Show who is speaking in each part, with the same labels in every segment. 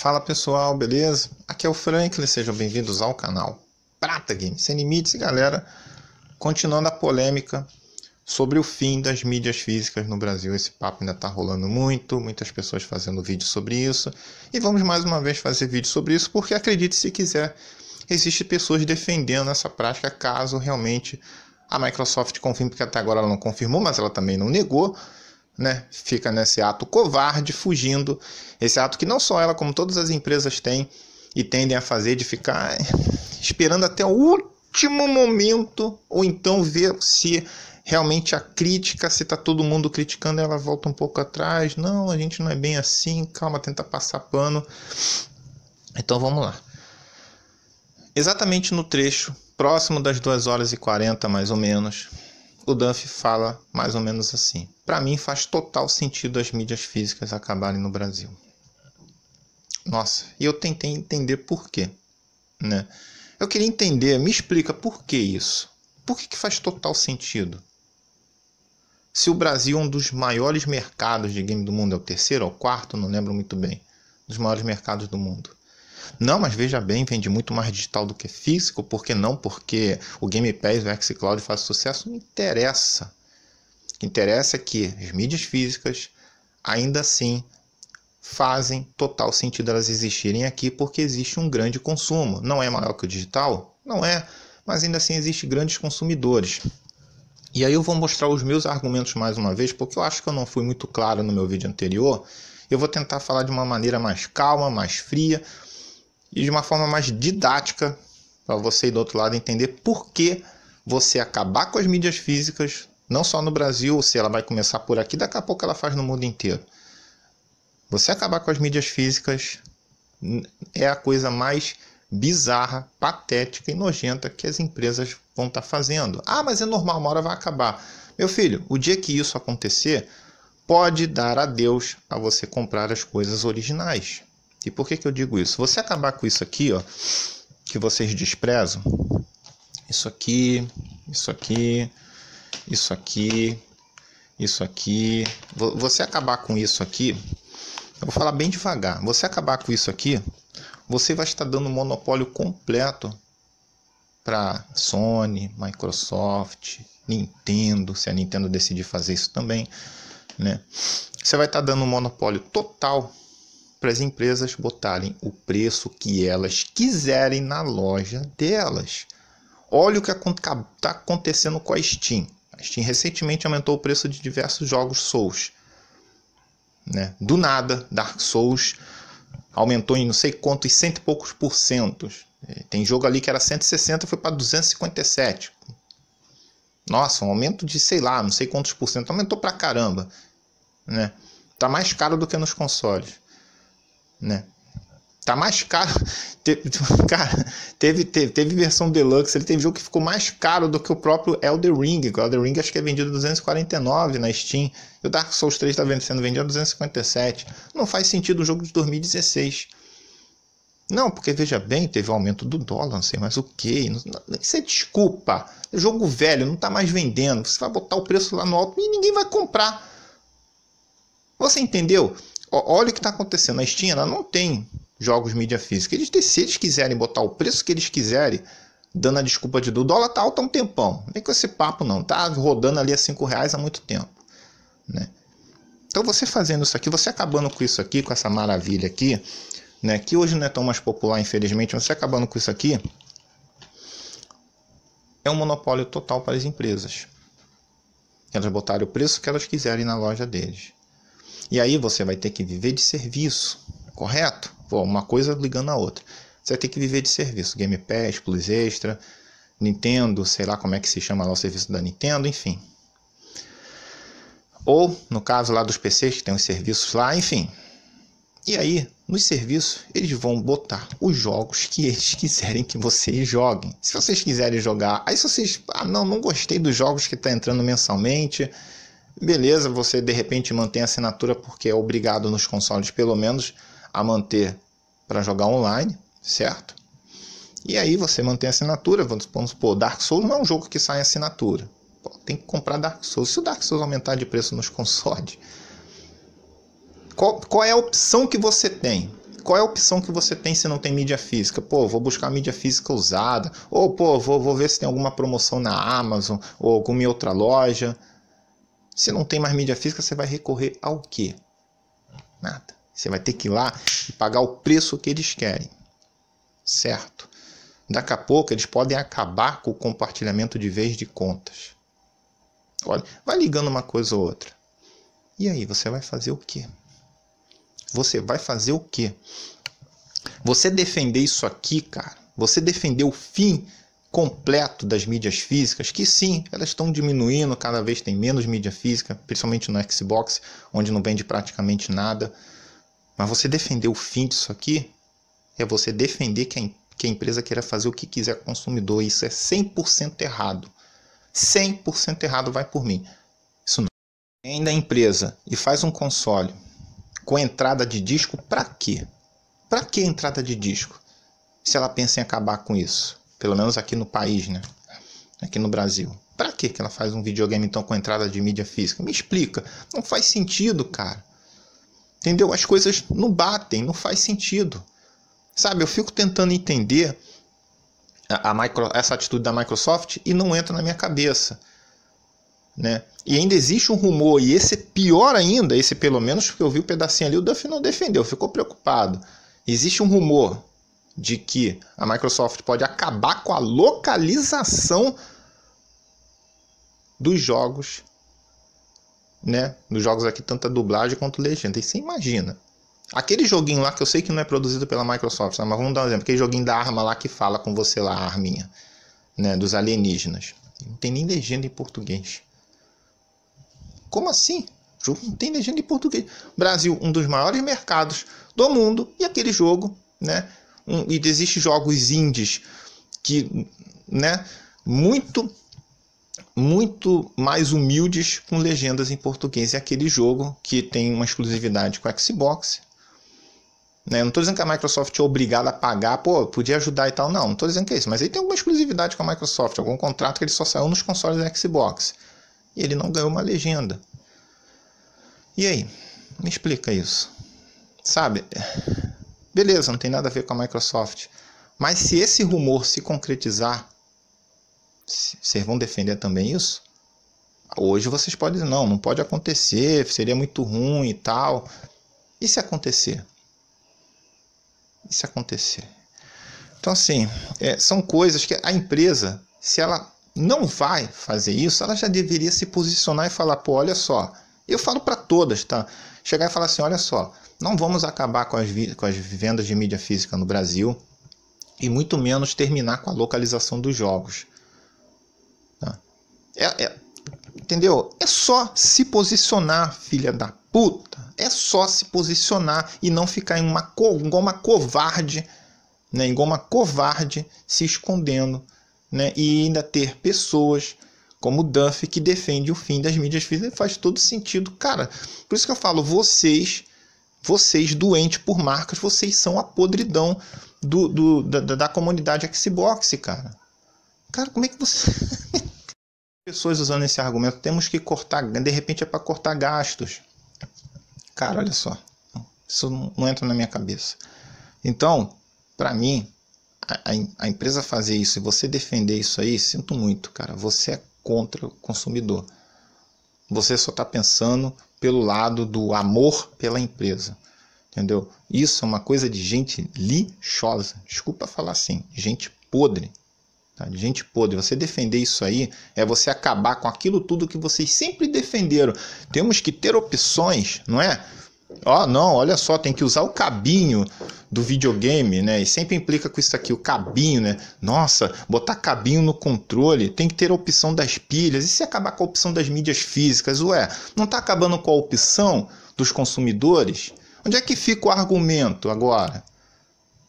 Speaker 1: Fala pessoal, beleza? Aqui é o Franklin, sejam bem-vindos ao canal Prata Games, Sem Limites. E galera, continuando a polêmica sobre o fim das mídias físicas no Brasil. Esse papo ainda está rolando muito, muitas pessoas fazendo vídeo sobre isso. E vamos mais uma vez fazer vídeo sobre isso, porque acredite se quiser, existe pessoas defendendo essa prática caso realmente a Microsoft confirme, porque até agora ela não confirmou, mas ela também não negou né? Fica nesse ato covarde, fugindo. Esse ato que não só ela, como todas as empresas têm e tendem a fazer de ficar esperando até o último momento, ou então ver se realmente a crítica, se está todo mundo criticando, ela volta um pouco atrás. Não, a gente não é bem assim, calma, tenta passar pano. Então vamos lá. Exatamente no trecho, próximo das 2 horas e 40 mais ou menos, o Duff fala mais ou menos assim: Para mim faz total sentido as mídias físicas acabarem no Brasil. Nossa, e eu tentei entender por quê, né? Eu queria entender, me explica por que isso? Por que, que faz total sentido? Se o Brasil é um dos maiores mercados de game do mundo, é o terceiro ou quarto, não lembro muito bem, dos maiores mercados do mundo. Não, mas veja bem, vende muito mais digital do que físico, por que não? Porque o Game Pass e o xCloud fazem sucesso, não interessa. O que interessa é que as mídias físicas ainda assim fazem total sentido elas existirem aqui porque existe um grande consumo. Não é maior que o digital? Não é, mas ainda assim existem grandes consumidores. E aí eu vou mostrar os meus argumentos mais uma vez, porque eu acho que eu não fui muito claro no meu vídeo anterior. Eu vou tentar falar de uma maneira mais calma, mais fria, e de uma forma mais didática para você do outro lado entender por que você acabar com as mídias físicas, não só no Brasil, se ela vai começar por aqui, daqui a pouco ela faz no mundo inteiro. Você acabar com as mídias físicas é a coisa mais bizarra, patética e nojenta que as empresas vão estar tá fazendo. Ah, mas é normal, uma hora vai acabar. Meu filho, o dia que isso acontecer, pode dar adeus a você comprar as coisas originais. E por que, que eu digo isso? Você acabar com isso aqui, ó, que vocês desprezam, isso aqui, isso aqui, isso aqui, isso aqui. Você acabar com isso aqui, eu vou falar bem devagar. Você acabar com isso aqui, você vai estar dando um monopólio completo para Sony, Microsoft, Nintendo, se a Nintendo decidir fazer isso também, né? Você vai estar dando um monopólio total para as empresas botarem o preço que elas quiserem na loja delas. Olha o que está acontecendo com a Steam. A Steam recentemente aumentou o preço de diversos jogos Souls. Né? Do nada, Dark Souls aumentou em não sei quantos, cento e poucos por cento. É, tem jogo ali que era 160 foi para 257. Nossa, um aumento de sei lá, não sei quantos por cento. Aumentou pra caramba. Né? Tá mais caro do que nos consoles né? Tá mais caro. Cara, teve, teve, teve versão deluxe. Ele tem jogo que ficou mais caro do que o próprio Elder Ring. O Elder Ring acho que é vendido 249 na Steam. E o Dark Souls 3 está sendo vendido a 257. Não faz sentido o jogo de 2016. Não, porque veja bem, teve o um aumento do dólar, não sei mais o que. Isso é desculpa. É jogo velho, não está mais vendendo. Você vai botar o preço lá no alto e ninguém vai comprar. Você entendeu? olha o que está acontecendo. A Steam ela não tem jogos mídia física. Eles, se eles quiserem botar o preço que eles quiserem, dando a desculpa de do dólar tá alto há um tempão. Nem com esse papo não, tá rodando ali a 5 reais há muito tempo. Né? Então você fazendo isso aqui, você acabando com isso aqui, com essa maravilha aqui, né? Que hoje não é tão mais popular, infelizmente, você acabando com isso aqui. É um monopólio total para as empresas. Elas botarem o preço que elas quiserem na loja deles. E aí você vai ter que viver de serviço, correto? Pô, uma coisa ligando a outra. Você vai ter que viver de serviço, Game Pass, Plus Extra, Nintendo, sei lá como é que se chama lá o serviço da Nintendo, enfim. Ou, no caso lá dos PCs, que tem os serviços lá, enfim. E aí, nos serviços, eles vão botar os jogos que eles quiserem que vocês joguem. Se vocês quiserem jogar, aí se vocês, ah, não, não gostei dos jogos que tá entrando mensalmente, Beleza, você de repente mantém a assinatura porque é obrigado nos consoles, pelo menos, a manter para jogar online, certo? E aí você mantém a assinatura, vamos supor, Dark Souls não é um jogo que sai em assinatura. Pô, tem que comprar Dark Souls. Se o Dark Souls aumentar de preço nos consoles, qual, qual é a opção que você tem? Qual é a opção que você tem se não tem mídia física? Pô, vou buscar mídia física usada. Ou, pô, vou, vou ver se tem alguma promoção na Amazon ou alguma outra loja. Se não tem mais mídia física, você vai recorrer ao quê? Nada. Você vai ter que ir lá e pagar o preço que eles querem. Certo? Daqui a pouco eles podem acabar com o compartilhamento de vez de contas. Olha, vai ligando uma coisa ou outra. E aí, você vai fazer o quê? Você vai fazer o quê? Você defender isso aqui, cara, você defender o fim completo das mídias físicas, que sim, elas estão diminuindo, cada vez tem menos mídia física, principalmente no Xbox, onde não vende praticamente nada. Mas você defender o fim disso aqui é você defender que a, que a empresa queira fazer o que quiser com o consumidor. Isso é 100% errado. 100% errado, vai por mim. Isso não. Ainda é a empresa e faz um console com entrada de disco, para quê? Para que entrada de disco? Se ela pensa em acabar com isso. Pelo menos aqui no país, né? Aqui no Brasil. Pra que ela faz um videogame então com entrada de mídia física? Me explica. Não faz sentido, cara. Entendeu? As coisas não batem, não faz sentido. Sabe, eu fico tentando entender a, a micro, essa atitude da Microsoft e não entra na minha cabeça. Né? E ainda existe um rumor, e esse é pior ainda, esse pelo menos porque eu vi o um pedacinho ali, o Duff não defendeu, ficou preocupado. Existe um rumor de que a Microsoft pode acabar com a localização dos jogos, né? Dos jogos aqui, tanto a dublagem quanto a legenda. E você imagina. Aquele joguinho lá que eu sei que não é produzido pela Microsoft, tá? mas vamos dar um exemplo. Aquele joguinho da arma lá que fala com você lá, a arminha, né? Dos alienígenas. Não tem nem legenda em português. Como assim? jogo não tem legenda em português. Brasil, um dos maiores mercados do mundo, e aquele jogo, né? e existem jogos indies que, né, muito muito mais humildes com legendas em português. É aquele jogo que tem uma exclusividade com a Xbox. Né? Não estou dizendo que a Microsoft é obrigada a pagar, pô, podia ajudar e tal. Não, não estou dizendo que é isso. Mas ele tem alguma exclusividade com a Microsoft, algum contrato que ele só saiu nos consoles da Xbox. E ele não ganhou uma legenda. E aí? Me explica isso. Sabe? beleza, não tem nada a ver com a Microsoft. Mas se esse rumor se concretizar, vocês vão defender também isso? Hoje vocês podem dizer, não, não pode acontecer, seria muito ruim e tal. E se acontecer? E se acontecer? Então, assim, é, são coisas que a empresa, se ela não vai fazer isso, ela já deveria se posicionar e falar, pô, olha só. Eu falo para todas, tá? Chegar e falar assim, olha só, não vamos acabar com as, com as vendas de mídia física no Brasil e muito menos terminar com a localização dos jogos. Tá? É, é, entendeu? É só se posicionar, filha da puta. É só se posicionar e não ficar em uma goma covarde, né? em uma covarde se escondendo né? e ainda ter pessoas como o Duff que defende o fim das mídias físicas. Faz todo sentido, cara. Por isso que eu falo, vocês vocês, doentes por marcas, vocês são a podridão do, do da, da, comunidade Xbox, cara. Cara, como é que você. Pessoas usando esse argumento, temos que cortar, de repente é para cortar gastos. Cara, olha só. Isso não entra na minha cabeça. Então, para mim, a, a, empresa fazer isso e você defender isso aí, sinto muito, cara. Você é contra o consumidor. Você só está pensando pelo lado do amor pela empresa. Entendeu? Isso é uma coisa de gente lixosa. Desculpa falar assim, gente podre. Tá? De gente podre. Você defender isso aí é você acabar com aquilo tudo que vocês sempre defenderam. Temos que ter opções, não é? Ó, oh, não, olha só, tem que usar o cabinho do videogame, né? E sempre implica com isso aqui, o cabinho, né? Nossa, botar cabinho no controle, tem que ter a opção das pilhas. E se acabar com a opção das mídias físicas? Ué, não tá acabando com a opção dos consumidores? Onde é que fica o argumento agora?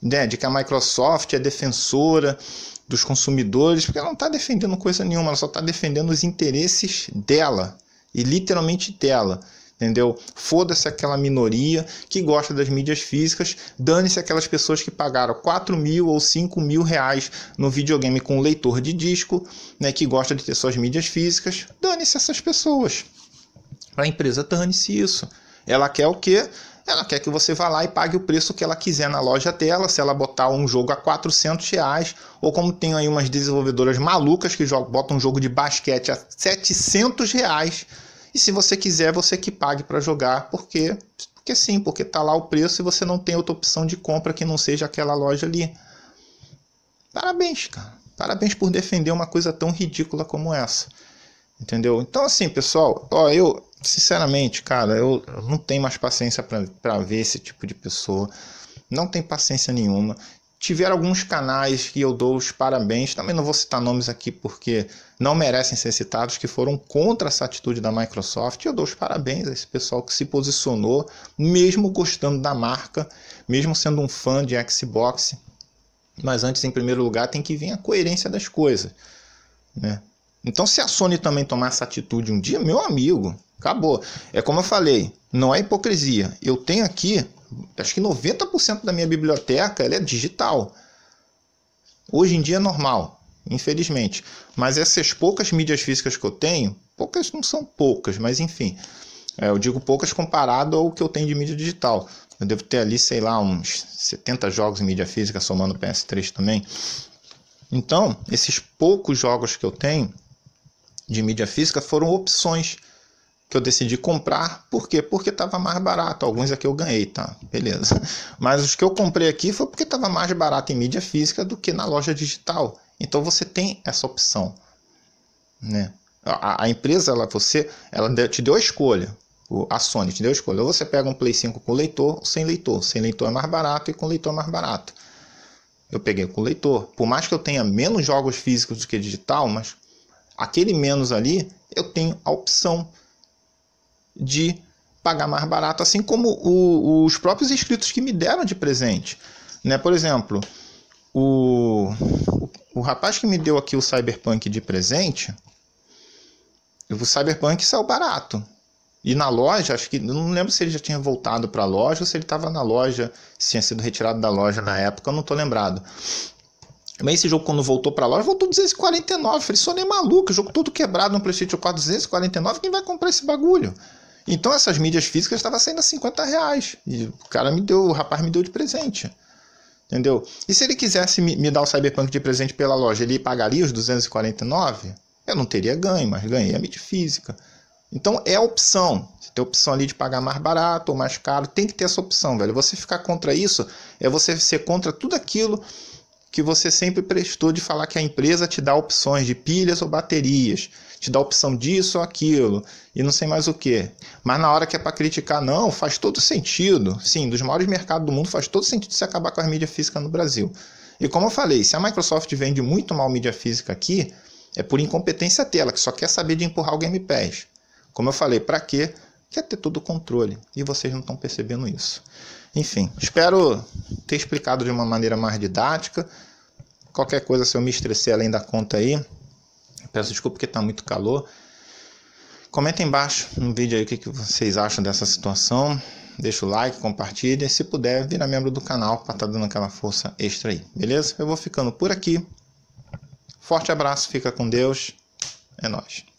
Speaker 1: Né? De que a Microsoft é defensora dos consumidores, porque ela não está defendendo coisa nenhuma, ela só está defendendo os interesses dela e literalmente dela entendeu? Foda-se aquela minoria que gosta das mídias físicas, dane-se aquelas pessoas que pagaram 4 mil ou 5 mil reais no videogame com leitor de disco, né, que gosta de ter suas mídias físicas, dane-se essas pessoas. a empresa, dane-se isso. Ela quer o quê? Ela quer que você vá lá e pague o preço que ela quiser na loja dela, se ela botar um jogo a 400 reais, ou como tem aí umas desenvolvedoras malucas que botam um jogo de basquete a 700 reais, e se você quiser, você que pague para jogar, porque porque sim, porque tá lá o preço e você não tem outra opção de compra que não seja aquela loja ali. Parabéns, cara. Parabéns por defender uma coisa tão ridícula como essa. Entendeu? Então assim, pessoal, ó, eu sinceramente, cara, eu não tenho mais paciência para ver esse tipo de pessoa. Não tem paciência nenhuma. Tiveram alguns canais que eu dou os parabéns, também não vou citar nomes aqui porque não merecem ser citados, que foram contra essa atitude da Microsoft. eu dou os parabéns a esse pessoal que se posicionou, mesmo gostando da marca, mesmo sendo um fã de Xbox. Mas antes, em primeiro lugar, tem que vir a coerência das coisas. Né? Então, se a Sony também tomar essa atitude um dia, meu amigo, acabou. É como eu falei, não é hipocrisia. Eu tenho aqui acho que 90% da minha biblioteca ela é digital. Hoje em dia é normal, infelizmente. Mas essas poucas mídias físicas que eu tenho, poucas não são poucas, mas enfim. É, eu digo poucas comparado ao que eu tenho de mídia digital. Eu devo ter ali, sei lá, uns 70 jogos em mídia física, somando PS3 também. Então, esses poucos jogos que eu tenho de mídia física foram opções que eu decidi comprar. Por quê? Porque estava mais barato. Alguns aqui é eu ganhei, tá? Beleza. Mas os que eu comprei aqui foi porque estava mais barato em mídia física do que na loja digital. Então você tem essa opção, né? A, a empresa, ela, você, ela te deu a escolha. A Sony te deu a escolha. Ou você pega um Play 5 com leitor ou sem leitor. Sem leitor é mais barato e com leitor é mais barato. Eu peguei com leitor. Por mais que eu tenha menos jogos físicos do que digital, mas aquele menos ali, eu tenho a opção de pagar mais barato, assim como o, os próprios inscritos que me deram de presente. Né? Por exemplo, o, o rapaz que me deu aqui o Cyberpunk de presente, o Cyberpunk saiu barato. E na loja, acho que não lembro se ele já tinha voltado para a loja ou se ele estava na loja, se tinha sido retirado da loja na época, eu não tô lembrado. Mas esse jogo, quando voltou para a loja, voltou 249. Falei, sou nem é maluco, jogo todo quebrado no PlayStation 4, 249. Quem vai comprar esse bagulho? Então essas mídias físicas estavam saindo a 50 reais. E o cara me deu, o rapaz me deu de presente. Entendeu? E se ele quisesse me dar o Cyberpunk de presente pela loja, ele pagaria os 249? Eu não teria ganho, mas ganhei a mídia física. Então é a opção. Você tem a opção ali de pagar mais barato ou mais caro. Tem que ter essa opção, velho. Você ficar contra isso é você ser contra tudo aquilo que você sempre prestou de falar que a empresa te dá opções de pilhas ou baterias, te dá opção disso ou aquilo, e não sei mais o que. Mas na hora que é para criticar, não, faz todo sentido. Sim, dos maiores mercados do mundo faz todo sentido se acabar com a mídia física no Brasil. E como eu falei, se a Microsoft vende muito mal mídia física aqui, é por incompetência dela, que só quer saber de empurrar o Game Pass. Como eu falei, para quê? Quer ter todo o controle. E vocês não estão percebendo isso. Enfim, espero ter explicado de uma maneira mais didática. Qualquer coisa, se eu me estressei além da conta aí, peço desculpa porque está muito calor. Comenta embaixo no vídeo aí o que, que vocês acham dessa situação. Deixa o like, compartilha e se puder, vira membro do canal para estar tá dando aquela força extra aí, beleza? Eu vou ficando por aqui. Forte abraço, fica com Deus. É nóis.